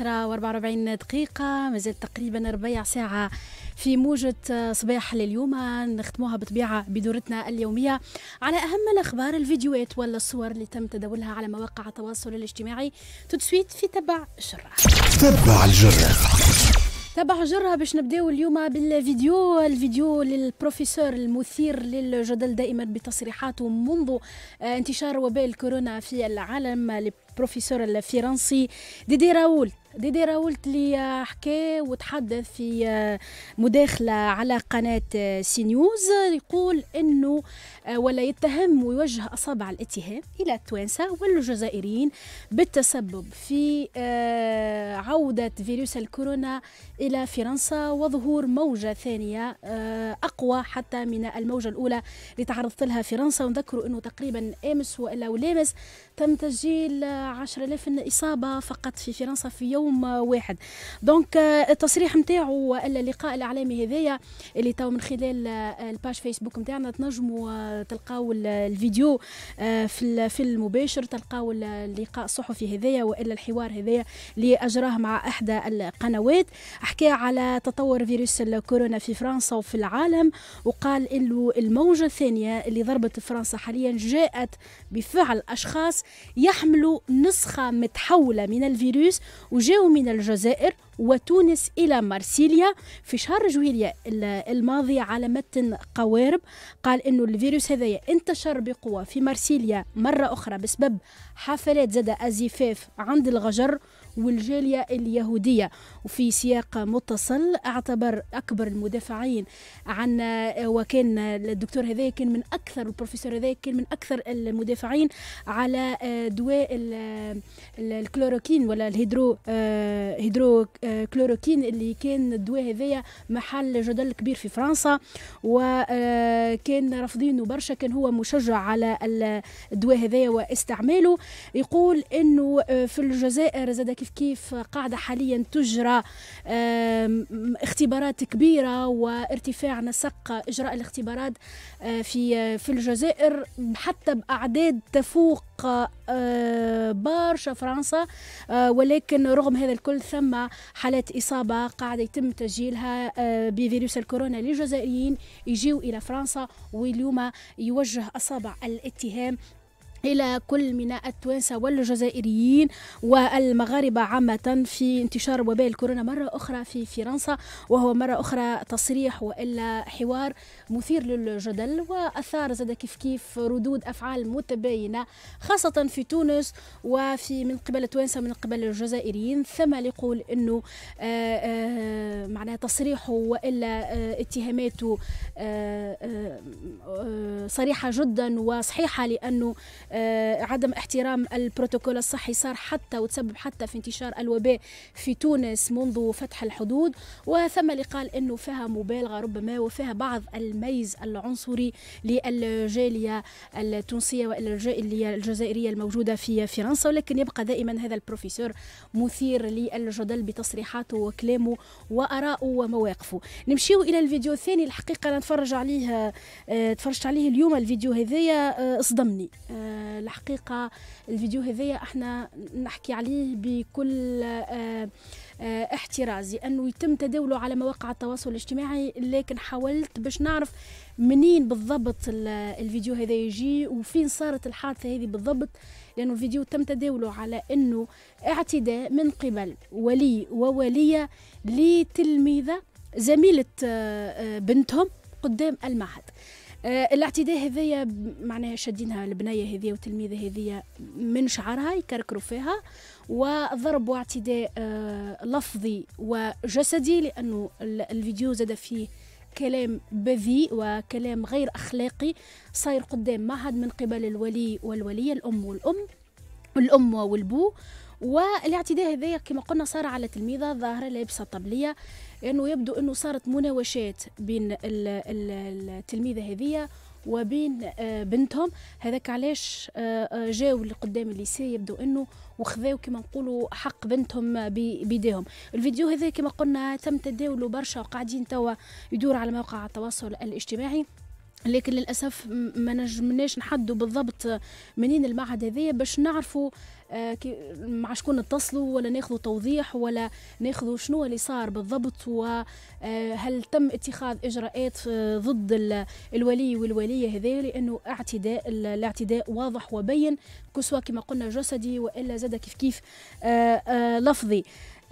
10 و44 دقيقة مازال تقريبا ربع ساعة في موجة صباح لليوم نختموها بطبيعة بدورتنا اليومية على أهم الأخبار الفيديوهات ولا الصور اللي تم تداولها على مواقع التواصل الاجتماعي تتسويت في تبع الجرة تبع الجرة تبع جرها باش نبداو اليوم بالفيديو الفيديو للبروفيسور المثير للجدل دائما بتصريحاته منذ آه، انتشار وباء الكورونا في العالم البروفيسور الفرنسي ديدي راول ديدي راولت اللي حكى وتحدث في آه، مداخلة على قناة آه، سي نيوز يقول انه ولا يتهم ويوجه اصابع الاتهام الى التوانسة والجزائريين بالتسبب في عودة فيروس الكورونا إلى فرنسا وظهور موجة ثانية آه، أقوى حتى من الموجة الأولى اللي تعرضت لها فرنسا ونذكر أنه تقريبا أمس وإلا ولامس تم تسجيل 10000 إصابة فقط في فرنسا في يوم واحد دونك آه، التصريح نتاعو وإلا اللقاء الإعلامي هذايا اللي تو من خلال آه، الباج فيسبوك نتاعنا تنجموا تلقاو الفيديو في المباشر تلقاو اللقاء الصحفي هذايا وإلا الحوار هذايا اللي أجرى مع إحدى القنوات حكى على تطور فيروس الكورونا في فرنسا وفي العالم وقال إنه الموجة الثانية اللي ضربت فرنسا حاليا جاءت بفعل أشخاص يحملوا نسخة متحولة من الفيروس وجاءوا من الجزائر وتونس إلى مارسيليا في شهر جويلية الماضي على متن قوارب قال أنه الفيروس هذا انتشر بقوة في مارسيليا مرة أخرى بسبب حفلات زاد أزفاف عند الغجر والجالية اليهودية وفي سياق متصل اعتبر أكبر المدافعين عن آه، وكان الدكتور هذا كان من أكثر البروفيسور هذا كان من أكثر المدافعين على آه، دواء الكلوروكين ولا الهيدرو آه، هيدرو كلوروكين اللي كان الدواء هذايا محل جدل كبير في فرنسا وكان رافضينه برشا كان هو مشجع على الدواء هذايا واستعماله يقول انه في الجزائر زاد كيف كيف كيف قاعدة حاليا تجرى اختبارات كبيرة وارتفاع نسق إجراء الاختبارات آه، في آه، في الجزائر حتى بأعداد تفوق آه، بارشا فرنسا ولكن رغم هذا الكل ثم حالات إصابة قاعدة يتم تسجيلها بفيروس الكورونا للجزائريين يجيو إلى فرنسا واليوم يوجه أصابع الاتهام إلى كل من التوانسة والجزائريين والمغاربة عامة في انتشار وباء الكورونا مرة أخرى في فرنسا وهو مرة أخرى تصريح وإلا حوار مثير للجدل وأثار زاد كيف كيف ردود أفعال متباينة خاصة في تونس وفي من قبل التوانسة ومن قبل الجزائريين ثم يقول أنه آه، آه، معناها تصريحه وإلا آه، اتهاماته صريحة جدا وصحيحة لأنه آه، عدم احترام البروتوكول الصحي صار حتى وتسبب حتى في انتشار الوباء في تونس منذ فتح الحدود وثم اللي قال انه فيها مبالغه ربما وفيها بعض الميز العنصري للجاليه التونسيه والجاليه الجزائريه الموجوده في فرنسا ولكن يبقى دائما هذا البروفيسور مثير للجدل بتصريحاته وكلامه وارائه ومواقفه نمشيو الى الفيديو الثاني الحقيقه انا نتفرج عليه آه، تفرجت عليه اليوم الفيديو هذايا آه، صدمني الحقيقه الفيديو هذايا احنا نحكي عليه بكل آه، آه، احتراز لأنه يتم تداوله على مواقع التواصل الاجتماعي لكن حاولت باش نعرف منين بالضبط الفيديو هذا يجي وفين صارت الحادثه هذه بالضبط لانه الفيديو تم تداوله على انه اعتداء من قبل ولي ووليه لتلميذه زميله آه، بنتهم قدام المعهد آه، الاعتداء هذايا معناها شادينها البنيه هذيا والتلميذه هذيا من شعرها يكركروا فيها وضرب اعتداء آه، لفظي وجسدي لانه الفيديو زاد فيه كلام بذيء وكلام غير اخلاقي صاير قدام معهد من قبل الولي والوليه الام والام الام والبو والاعتداء هذايا كما قلنا صار على تلميذه ظاهره لابسه طبليه لانه يبدو انه صارت مناوشات بين التلميذه هذه وبين آه، بنتهم هذاك علاش آه، آه، جاو لقدام الليسي يبدو انه وخذاو كما نقولوا حق بنتهم بيديهم الفيديو هذا كما قلنا تم تداوله برشا وقاعدين توا يدور على مواقع التواصل الاجتماعي لكن للاسف ما نجمناش نحدوا بالضبط منين المعهد هذايا باش نعرفوا آه، مع شكون اتصلوا ولا ناخذوا توضيح ولا ناخذوا شنو اللي صار بالضبط وهل آه، تم اتخاذ اجراءات آه، ضد الولي والوليه هذا لانه اعتداء الاعتداء واضح وبين كسوة كما قلنا جسدي والا زاد كيف كيف لفظي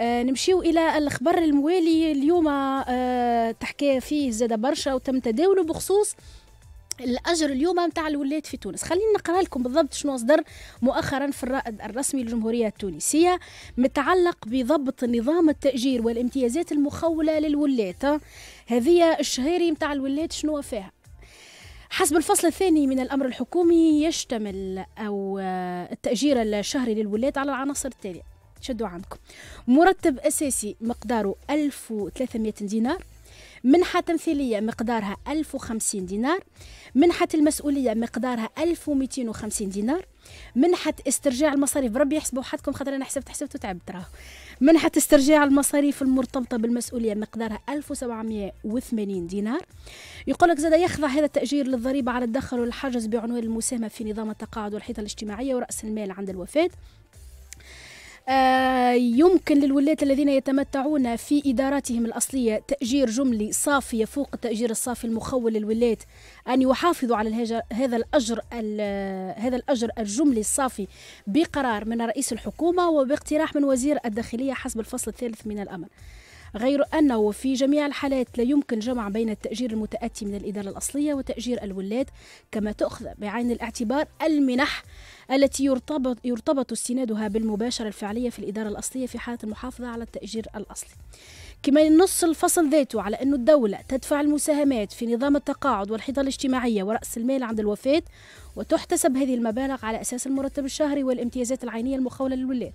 آه نمشيو الى الخبر الموالي اليوم آه تحكي فيه زاد برشا وتم تداوله بخصوص الاجر اليوم نتاع الولايات في تونس خلينا نقرا لكم بالضبط شنو اصدر مؤخرا في الرائد الرسمي للجمهوريه التونسيه متعلق بضبط نظام التاجير والامتيازات المخوله للولايات هذه الشهيري نتاع الولايات شنو فيها حسب الفصل الثاني من الأمر الحكومي يشتمل أو آه، التأجير الشهري للولايات على العناصر التالية شدوا عندكم مرتب أساسي مقداره 1300 دينار منحة تمثيلية مقدارها 1050 دينار منحة المسؤولية مقدارها 1250 دينار منحة استرجاع المصاريف بربي يحسبوا حدكم خاطر أنا حسبت حسبت وتعبت راه منحة استرجاع المصاريف المرتبطة بالمسؤولية مقدارها 1780 دينار يقول لك زاد يخضع هذا التأجير للضريبة على الدخل والحجز بعنوان المساهمة في نظام التقاعد والحيطة الاجتماعية ورأس المال عند الوفاة آه، يمكن للولاة الذين يتمتعون في إداراتهم الأصلية تأجير جملي صافية فوق التأجير الصافي المخول للولاة أن يحافظوا على هذا الأجر هذا الأجر الجملي الصافي بقرار من رئيس الحكومة وباقتراح من وزير الداخلية حسب الفصل الثالث من الأمر. غير أنه في جميع الحالات لا يمكن جمع بين التأجير المتأتي من الإدارة الأصلية وتأجير الولاد كما تأخذ بعين الاعتبار المنح التي يرتبط يرتبط استنادها بالمباشرة الفعلية في الإدارة الأصلية في حالة المحافظة على التأجير الأصلي. كما ينص الفصل ذاته على أن الدولة تدفع المساهمات في نظام التقاعد والحيطة الاجتماعية ورأس المال عند الوفاة وتحتسب هذه المبالغ على أساس المرتب الشهري والامتيازات العينية المخولة للولاد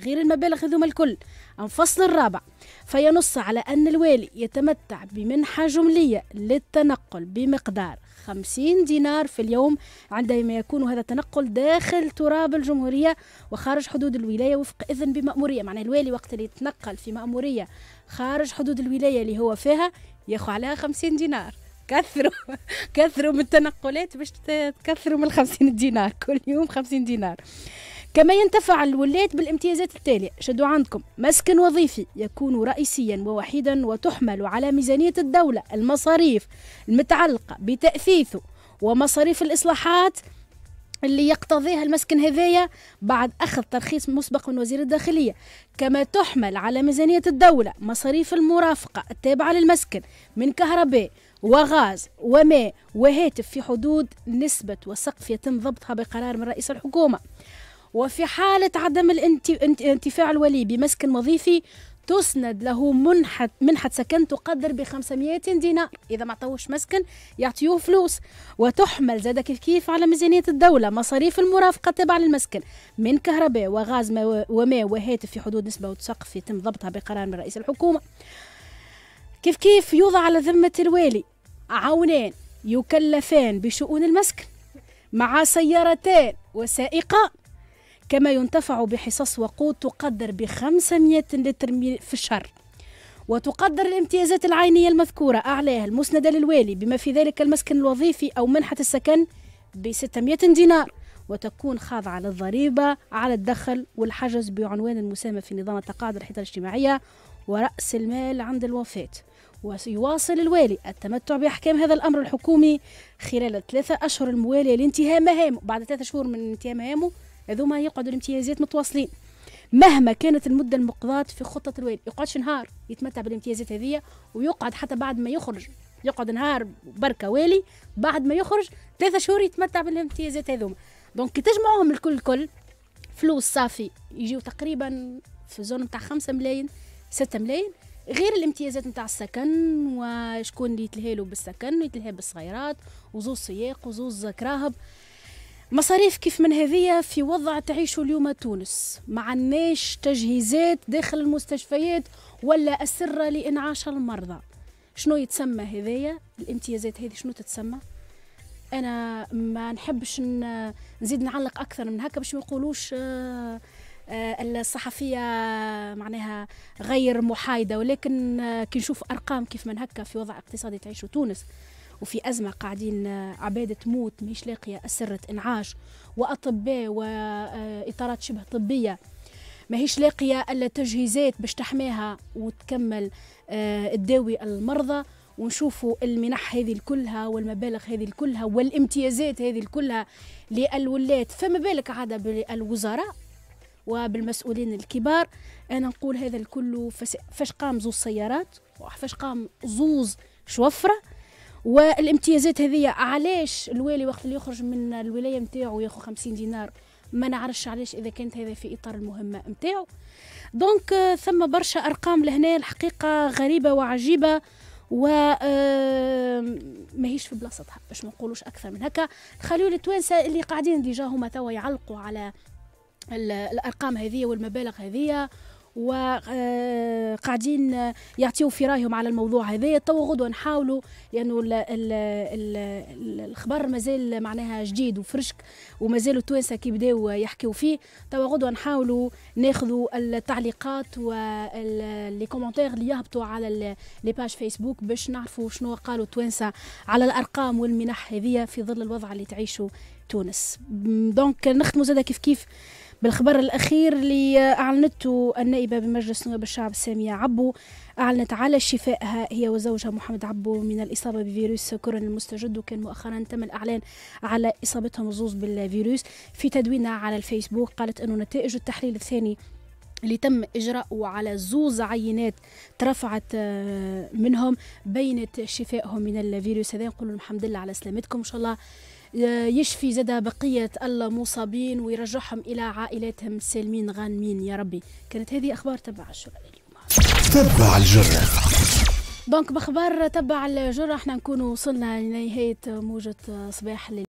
غير المبالغ هذوما الكل الفصل الرابع فينص على أن الوالي يتمتع بمنحة جملية للتنقل بمقدار 50 دينار في اليوم عندما يكون هذا التنقل داخل تراب الجمهورية وخارج حدود الولاية وفق إذن بمأمورية معنى الوالي وقت اللي يتنقل في مأمورية خارج حدود الولاية اللي هو فيها ياخذ عليها 50 دينار كثروا كثروا من التنقلات باش تكثروا من 50 دينار كل يوم 50 دينار كما ينتفع الولايات بالامتيازات التالية شدوا عندكم مسكن وظيفي يكون رئيسيا ووحيدا وتحمل على ميزانية الدولة المصاريف المتعلقة بتأثيثه ومصاريف الإصلاحات اللي يقتضيها المسكن هذايا بعد أخذ ترخيص مسبق من وزير الداخلية كما تحمل على ميزانية الدولة مصاريف المرافقة التابعة للمسكن من كهرباء وغاز وماء وهاتف في حدود نسبة وسقف يتم ضبطها بقرار من رئيس الحكومة وفي حالة عدم الانتفاع الولي بمسكن وظيفي تسند له منحة منحة سكن تقدر ب 500 دينار إذا ما عطوش مسكن يعطيوه فلوس وتحمل زاد كيف كيف على ميزانية الدولة مصاريف المرافقة تبع للمسكن من كهرباء وغاز وماء وهاتف في حدود نسبة وسقف يتم ضبطها بقرار من رئيس الحكومة كيف كيف يوضع على ذمة الوالي عونان يكلفان بشؤون المسكن مع سيارتان وسائقان كما ينتفع بحصص وقود تقدر ب 500 لتر في الشهر وتقدر الامتيازات العينية المذكورة أعلاها المسندة للوالي بما في ذلك المسكن الوظيفي أو منحة السكن ب 600 دينار وتكون خاضعة للضريبة على الدخل والحجز بعنوان المساهمة في نظام التقاعد الحيطة الاجتماعية ورأس المال عند الوفاة ويواصل الوالي التمتع بأحكام هذا الأمر الحكومي خلال الثلاثة أشهر الموالية لانتهاء مهامه بعد ثلاثة شهور من انتهاء مهامه هذوما يقعدوا الامتيازات متواصلين مهما كانت المده المقضاه في خطه الوالد يقعدش نهار يتمتع بالامتيازات هذه ويقعد حتى بعد ما يخرج يقعد نهار بركه والي بعد ما يخرج ثلاثة شهور يتمتع بالامتيازات هذوما دونك كي تجمعوهم الكل الكل فلوس صافي يجيو تقريبا في زون نتاع خمسة ملايين ستة ملايين غير الامتيازات نتاع السكن وشكون اللي يتلهى له بالسكن ويتلهى بالصغيرات وزوز سياق وزوز كراهب مصاريف كيف من هذه في وضع تعيش اليوم تونس مع الناش تجهيزات داخل المستشفيات ولا أسرة لإنعاش المرضى شنو يتسمى هذايا الامتيازات هذه شنو تتسمى انا ما نحبش نزيد نعلق اكثر من هكا باش ما نقولوش آه، آه، الصحفيه معناها غير محايده ولكن آه، كي نشوف ارقام كيف من هكا في وضع اقتصادي تعيش تونس وفي أزمة قاعدين آه، عبادة تموت مش لاقية أسرة إنعاش وأطباء وإطارات شبه طبية ماهيش لاقية ألا تجهيزات باش تحميها وتكمل تداوي آه، المرضى ونشوفوا المنح هذه كلها والمبالغ هذه كلها والامتيازات هذه كلها للولاة فما بالك عاد بالوزراء وبالمسؤولين الكبار انا نقول هذا الكل فاش قام زوز سيارات وفاش قام زوز شوفره والامتيازات هذه علاش الوالي وقت اللي يخرج من الولايه نتاعو ياخذ 50 دينار ما نعرفش علاش اذا كانت هذا في اطار المهمه نتاعو دونك آه، ثم برشا ارقام لهنا الحقيقه غريبه وعجيبه و آه، ماهيش في بلاصتها باش ما نقولوش اكثر من هكا خليو التوانسه اللي قاعدين ديجا هما توا يعلقوا على الارقام هذه والمبالغ هذه وقاعدين يعطيو في رايهم على الموضوع هذا تو غدوه نحاولوا لانه الخبر مازال معناها جديد وفرشك ومازالوا التوانسه كي بداو يحكيو فيه توا غدوه نحاولوا ناخذوا التعليقات واللي كومونتير اللي يهبطوا على لي باج فيسبوك باش نعرفوا شنو قالوا التوانسه على الارقام والمنح هذه في ظل الوضع اللي تعيشه تونس دونك نختموا زاده كيف كيف بالخبر الأخير اللي أعلنته النائبة بمجلس نواب الشعب سامية عبو أعلنت على شفائها هي وزوجها محمد عبو من الإصابة بفيروس كورونا المستجد وكان مؤخرا تم الإعلان على إصابتهم زوز بالفيروس في تدوينها على الفيسبوك قالت أنه نتائج التحليل الثاني اللي تم إجراءه على زوز عينات ترفعت آه، منهم بينت شفائهم من الفيروس هذا نقول الحمد لله على سلامتكم إن شاء الله يشفي زاد بقية المصابين ويرجعهم إلى عائلاتهم سالمين غانمين يا ربي كانت هذه أخبار تبع الشرع اليوم تبع الجرة دونك بخبار تبع الجرة احنا نكون وصلنا لنهاية موجة صباح الليل